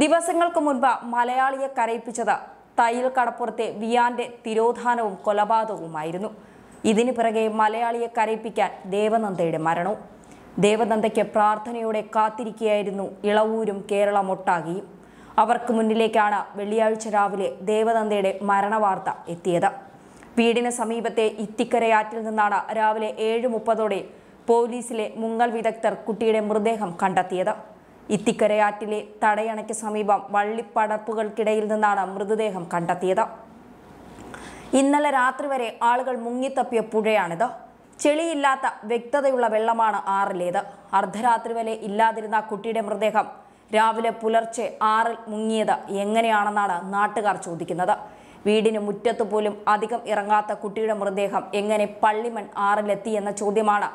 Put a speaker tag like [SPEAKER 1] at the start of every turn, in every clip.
[SPEAKER 1] ദിവസങ്ങൾക്ക് മുൻപ് മലയാളിയെ കരയിപ്പിച്ചത് തയ്യൽ കടപ്പുറത്തെ വിയാന്റെ തിരോധാനവും കൊലപാതകവുമായിരുന്നു ഇതിനു പിറകെ മലയാളിയെ കരയിപ്പിക്കാൻ ദേവനന്ദയുടെ മരണവും ദേവനന്ദയ്ക്ക് പ്രാർത്ഥനയോടെ കാത്തിരിക്കുകയായിരുന്നു ഇളവൂരും കേരളമൊട്ടാകിയും അവർക്ക് മുന്നിലേക്കാണ് വെള്ളിയാഴ്ച രാവിലെ ദേവനന്ദയുടെ മരണവാർത്ത എത്തിയത് വീടിന് സമീപത്തെ ഇത്തിക്കരയാറ്റിൽ നിന്നാണ് രാവിലെ ഏഴ് മുപ്പതോടെ പോലീസിലെ മുങ്ങൽ വിദഗ്ധർ കുട്ടിയുടെ മൃതദേഹം കണ്ടെത്തിയത് ഇത്തിക്കരയാറ്റിലെ തടയണയ്ക്ക് സമീപം വള്ളിപ്പടർപ്പുകൾക്കിടയിൽ നിന്നാണ് മൃതദേഹം കണ്ടെത്തിയത് ഇന്നലെ രാത്രി വരെ ആളുകൾ മുങ്ങിത്തപ്പിയ പുഴയാണിത് ചെളിയില്ലാത്ത വ്യക്തതയുള്ള വെള്ളമാണ് ആറിലേത് അർദ്ധരാത്രി വരെ ഇല്ലാതിരുന്ന കുട്ടിയുടെ മൃതദേഹം രാവിലെ പുലർച്ചെ ആറിൽ മുങ്ങിയത് എങ്ങനെയാണെന്നാണ് നാട്ടുകാർ ചോദിക്കുന്നത് വീടിന് മുറ്റത്ത് പോലും അധികം ഇറങ്ങാത്ത കുട്ടിയുടെ മൃതദേഹം എങ്ങനെ പള്ളിമൺ ആറിലെത്തി എന്ന ചോദ്യമാണ്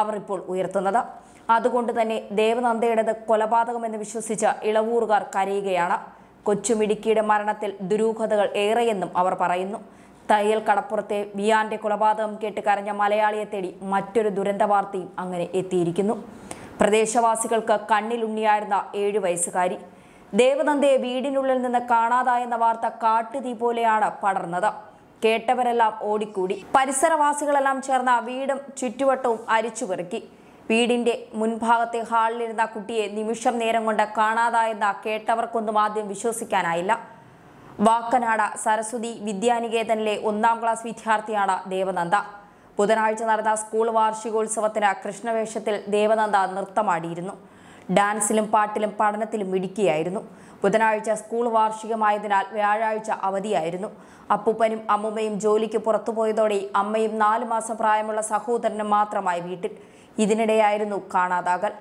[SPEAKER 1] അവർ ഇപ്പോൾ ഉയർത്തുന്നത് അതുകൊണ്ട് തന്നെ ദേവനന്ദയുടേത് കൊലപാതകമെന്ന് വിശ്വസിച്ച് ഇളവൂറുകാർ കരയുകയാണ് കൊച്ചുമിടുക്കിയുടെ മരണത്തിൽ ദുരൂഹതകൾ ഏറെയെന്നും അവർ പറയുന്നു തയ്യൽ കടപ്പുറത്തെ വിയാന്റെ കൊലപാതകം കേട്ട് കരഞ്ഞ മലയാളിയെ തേടി മറ്റൊരു ദുരന്ത വാർത്തയും അങ്ങനെ എത്തിയിരിക്കുന്നു പ്രദേശവാസികൾക്ക് കണ്ണിലുണ്ണിയായിരുന്ന ഏഴു വയസ്സുകാരി ദേവനന്ദയെ വീടിനുള്ളിൽ നിന്ന് കാണാതായെന്ന വാർത്ത കാട്ടുതീ പോലെയാണ് പടർന്നത് കേട്ടവരെല്ലാം ഓടിക്കൂടി പരിസരവാസികളെല്ലാം ചേർന്ന വീടും ചുറ്റുവട്ടവും അരിച്ചുപെറുക്കി വീടിന്റെ മുൻഭാഗത്തെ ഹാളിലിരുന്ന കുട്ടിയെ നിമിഷം നേരം കൊണ്ട് കാണാതായെന്ന് കേട്ടവർക്കൊന്നും ആദ്യം വിശ്വസിക്കാനായില്ല വാക്കനാട സരസ്വതി വിദ്യാനികേതനിലെ ഒന്നാം ക്ലാസ് വിദ്യാർത്ഥിയാണ് ദേവനന്ദ ബുധനാഴ്ച നടന്ന സ്കൂൾ വാർഷികോത്സവത്തിന് കൃഷ്ണവേഷത്തിൽ ദേവനന്ദ നൃത്തമാടിയിരുന്നു ഡാൻസിലും പാട്ടിലും പഠനത്തിലും മിടുക്കിയായിരുന്നു ബുധനാഴ്ച സ്കൂൾ വാർഷികമായതിനാൽ വ്യാഴാഴ്ച അവധിയായിരുന്നു അപ്പൂപ്പനും അമ്മൂമ്മയും ജോലിക്ക് പുറത്തുപോയതോടെ അമ്മയും നാലു മാസം പ്രായമുള്ള സഹോദരനും മാത്രമായി വീട്ടിൽ ഇതിനിടെയായിരുന്നു കാണാതാകൽ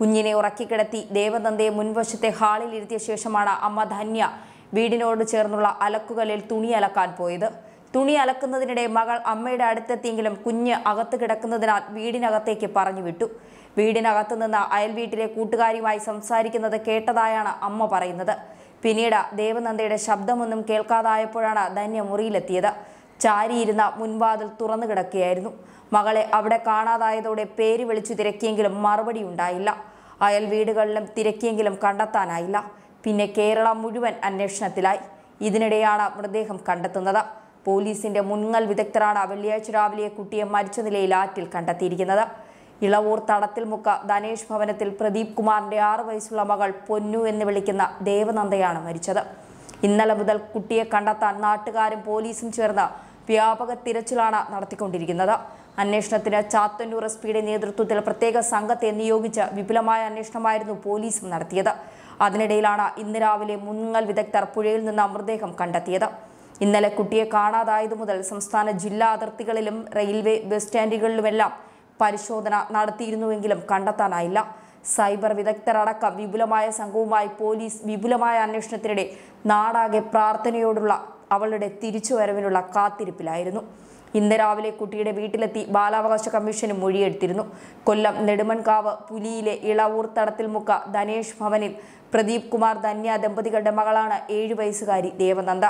[SPEAKER 1] കുഞ്ഞിനെ ഉറക്കിക്കിടത്തി ദേവനന്ദയെ മുൻവശത്തെ ഹാളിൽ ശേഷമാണ് അമ്മ ധന്യ വീടിനോട് ചേർന്നുള്ള അലക്കുകളിൽ തുണി അലക്കാൻ പോയത് തുണി അലക്കുന്നതിനിടെ മകൾ അമ്മയുടെ അടുത്തെത്തിയെങ്കിലും കുഞ്ഞ് അകത്ത് കിടക്കുന്നതിനാൽ വീടിനകത്തേക്ക് പറഞ്ഞു വിട്ടു വീടിനകത്തു നിന്ന് അയൽവീട്ടിലെ കൂട്ടുകാരിയുമായി സംസാരിക്കുന്നത് കേട്ടതായാണ് അമ്മ പറയുന്നത് പിന്നീട് ദേവനന്ദയുടെ ശബ്ദമൊന്നും കേൾക്കാതായപ്പോഴാണ് ധന്യ മുറിയിലെത്തിയത് ചാരിയിരുന്ന മുൻവാതിൽ തുറന്നു കിടക്കുകയായിരുന്നു മകളെ അവിടെ കാണാതായതോടെ പേര് വിളിച്ചു തിരക്കിയെങ്കിലും മറുപടി ഉണ്ടായില്ല അയൽ വീടുകളിലും തിരക്കിയെങ്കിലും കണ്ടെത്താനായില്ല പിന്നെ കേരളം മുഴുവൻ അന്വേഷണത്തിലായി ഇതിനിടെയാണ് മൃതദേഹം കണ്ടെത്തുന്നത് പോലീസിന്റെ മുൻകൽ വിദഗ്ധരാണ് വെള്ളിയാഴ്ച രാവിലെ കുട്ടിയെ മരിച്ച നിലയിൽ ആറ്റിൽ കണ്ടെത്തിയിരിക്കുന്നത് ഇളവൂർ തടത്തിൽ മുക്ക ധനേഷ് ഭവനത്തിൽ പ്രദീപ് കുമാറിന്റെ ആറു വയസ്സുള്ള മകൾ പൊന്നു എന്ന് വിളിക്കുന്ന ദേവനന്ദയാണ് മരിച്ചത് ഇന്നലെ മുതൽ കുട്ടിയെ കണ്ടെത്താൻ നാട്ടുകാരും പോലീസും ചേർന്ന് വ്യാപക തിരച്ചിലാണ് നടത്തിക്കൊണ്ടിരിക്കുന്നത് അന്വേഷണത്തിന് ചാത്തന്നൂർ എസ് പിയുടെ നേതൃത്വത്തിൽ പ്രത്യേക സംഘത്തെ നിയോഗിച്ച് വിപുലമായ അന്വേഷണമായിരുന്നു പോലീസും നടത്തിയത് അതിനിടയിലാണ് ഇന്ന് രാവിലെ മുങ്ങൽ വിദഗ്ധർ പുഴയിൽ നിന്ന് മൃതദേഹം കണ്ടെത്തിയത് ഇന്നലെ കുട്ടിയെ കാണാതായതു മുതൽ സംസ്ഥാന ജില്ലാ അതിർത്തികളിലും റെയിൽവേ ബസ് സ്റ്റാൻഡുകളിലുമെല്ലാം പരിശോധന നടത്തിയിരുന്നുവെങ്കിലും കണ്ടെത്താനായില്ല സൈബർ വിദഗ്ധരടക്കം വിപുലമായ സംഘവുമായി പോലീസ് വിപുലമായ അന്വേഷണത്തിനിടെ നാടാകെ പ്രാർത്ഥനയോടുള്ള അവളുടെ തിരിച്ചുവരവിനുള്ള കാത്തിരിപ്പിലായിരുന്നു ഇന്ന് രാവിലെ കുട്ടിയുടെ വീട്ടിലെത്തി ബാലാവകാശ കമ്മീഷന് മൊഴിയെടുത്തിരുന്നു കൊല്ലം നെടുമൺകാവ് പുലിയിലെ ഇളവൂർ തടത്തിൽ മുക്ക ധനേഷ് ഭവനിൽ പ്രദീപ് കുമാർ ധന്യ ദമ്പതികളുടെ മകളാണ് ഏഴു വയസ്സുകാരി ദേവനന്ദ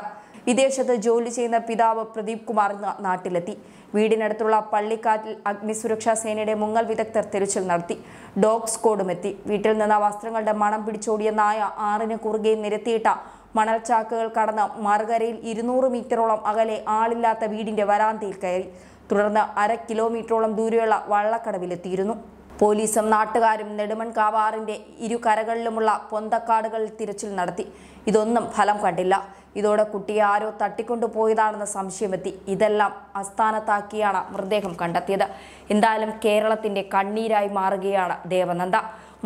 [SPEAKER 1] വിദേശത്ത് ജോലി ചെയ്യുന്ന പിതാവ് പ്രദീപ് കുമാർ നാട്ടിലെത്തി വീടിനടുത്തുള്ള പള്ളിക്കാറ്റിൽ അഗ്നിസുരക്ഷാ സേനയുടെ മുങ്ങൽ വിദഗ്ധർ തെരച്ചിൽ നടത്തി ഡോഗ് സ്ക്വാഡും എത്തി വീട്ടിൽ നിന്ന് വസ്ത്രങ്ങളുടെ മണം പിടിച്ചോടിയ നായ ആറിന് കുറുകെ നിരത്തിയിട്ട മണൽച്ചാക്കുകൾ കടന്ന് മറുകരയിൽ ഇരുന്നൂറ് മീറ്ററോളം അകലെ ആളില്ലാത്ത വീടിന്റെ വരാന്തയിൽ കയറി തുടർന്ന് അര കിലോമീറ്ററോളം ദൂരെയുള്ള വള്ളക്കടവിലെത്തിയിരുന്നു പോലീസും നാട്ടുകാരും കാവാറിന്റെ ഇരു കരകളിലുമുള്ള പൊന്തക്കാടുകളിൽ തിരച്ചിൽ നടത്തി ഇതൊന്നും ഫലം കണ്ടില്ല ഇതോടെ കുട്ടിയെ ആരോ തട്ടിക്കൊണ്ടുപോയതാണെന്ന സംശയമെത്തി ഇതെല്ലാം അസ്ഥാനത്താക്കിയാണ് മൃതദേഹം കണ്ടെത്തിയത് എന്തായാലും കേരളത്തിന്റെ കണ്ണീരായി മാറുകയാണ് ദേവനന്ദ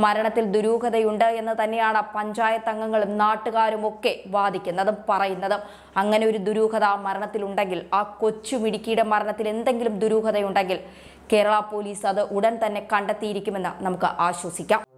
[SPEAKER 1] മരണത്തിൽ ദുരൂഹതയുണ്ട് എന്ന് തന്നെയാണ് പഞ്ചായത്ത് അംഗങ്ങളും നാട്ടുകാരും ഒക്കെ വാദിക്കുന്നതും പറയുന്നതും അങ്ങനെ ഒരു ദുരൂഹത മരണത്തിലുണ്ടെങ്കിൽ ആ കൊച്ചു മിടുക്കിയുടെ മരണത്തിൽ എന്തെങ്കിലും ദുരൂഹതയുണ്ടെങ്കിൽ കേരള പോലീസ് അത് ഉടൻ തന്നെ കണ്ടെത്തിയിരിക്കുമെന്ന് നമുക്ക് ആശ്വസിക്കാം